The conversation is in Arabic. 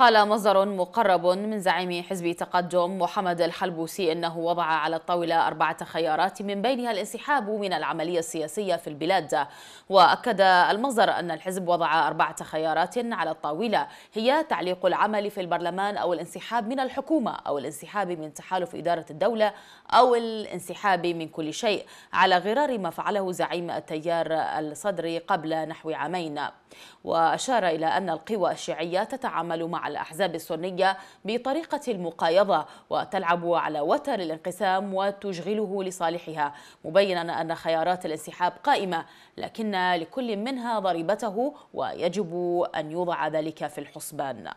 قال مصدر مقرب من زعيم حزب تقدم محمد الحلبوسي انه وضع على الطاوله اربعه خيارات من بينها الانسحاب من العمليه السياسيه في البلاد واكد المصدر ان الحزب وضع اربعه خيارات على الطاوله هي تعليق العمل في البرلمان او الانسحاب من الحكومه او الانسحاب من تحالف اداره الدوله او الانسحاب من كل شيء على غرار ما فعله زعيم التيار الصدري قبل نحو عامين واشار الى ان القوى الشيعيه تتعامل مع الأحزاب السنية بطريقة المقايضة وتلعب على وتر الانقسام وتشغله لصالحها مبينا أن خيارات الانسحاب قائمة لكن لكل منها ضريبته ويجب أن يوضع ذلك في الحسبان